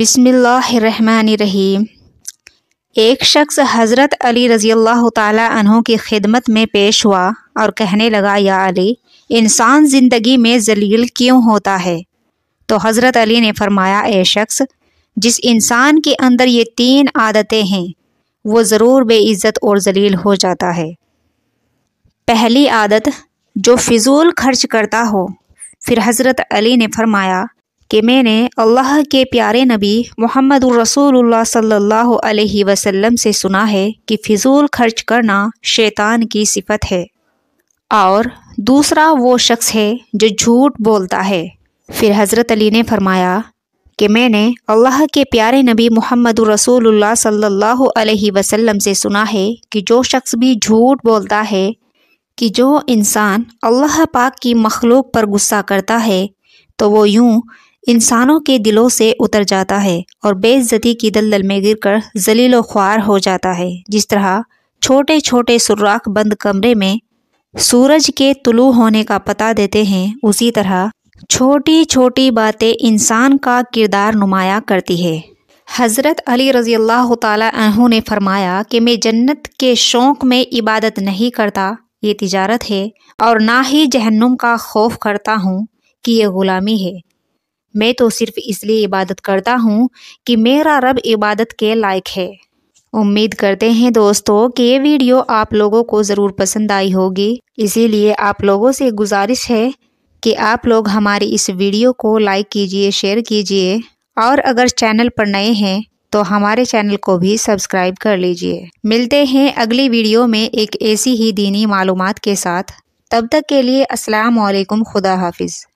बिसमीम एक शख्स हज़रत अली रज़ी अल्लाह तहों की खिदमत में पेश हुआ और कहने लगा या अली इंसान ज़िंदगी में जलील क्यों होता है तो हज़रत अली ने फरमाया ए शख्स जिस इंसान के अंदर ये तीन आदतें हैं वो ज़रूर बेइज़्ज़त और जलील हो जाता है पहली आदत जो फिजूल खर्च करता हो फिर हज़रत अली ने फरमाया कि मैंने अल्लाह के प्यारे नबी मोहम्मद रसूलुल्लाह सल्लल्लाहु अलैहि वसल्लम से सुना है कि फिजूल खर्च करना शैतान की सिफत है और दूसरा वो शख्स है जो झूठ बोलता है फिर हज़रत अली ने फरमाया कि मैंने अल्लाह के प्यारे नबी मोहम्मद रसूलुल्लाह सल्लल्लाहु अलैहि वसल्लम से सुना है कि जो शख्स भी झूठ बोलता है कि जो इंसान अल्लाह पाक की मखलूक पर गुस्सा करता है तो वो यूँ इंसानों के दिलों से उतर जाता है और बेइज्जती की दलदल में गिरकर जलील ख्वार हो जाता है जिस तरह छोटे छोटे सुराख बंद कमरे में सूरज के तुलू होने का पता देते हैं उसी तरह छोटी छोटी बातें इंसान का किरदार नुमाया करती है हज़रत अली रज़ी अल्लाह तहु ने फरमाया कि मैं जन्नत के शौक़ में इबादत नहीं करता ये तिजारत है और ना ही जहन्नुम का खौफ करता हूँ कि यह ग़ुलामी है मैं तो सिर्फ इसलिए इबादत करता हूँ कि मेरा रब इबादत के लायक है उम्मीद करते हैं दोस्तों कि ये वीडियो आप लोगों को ज़रूर पसंद आई होगी इसीलिए आप लोगों से गुजारिश है कि आप लोग हमारी इस वीडियो को लाइक कीजिए शेयर कीजिए और अगर चैनल पर नए हैं तो हमारे चैनल को भी सब्सक्राइब कर लीजिए मिलते हैं अगली वीडियो में एक ऐसी ही दीनी मालूम के साथ तब तक के लिए अस्सलाम वालेकुम खुदा हाफिज़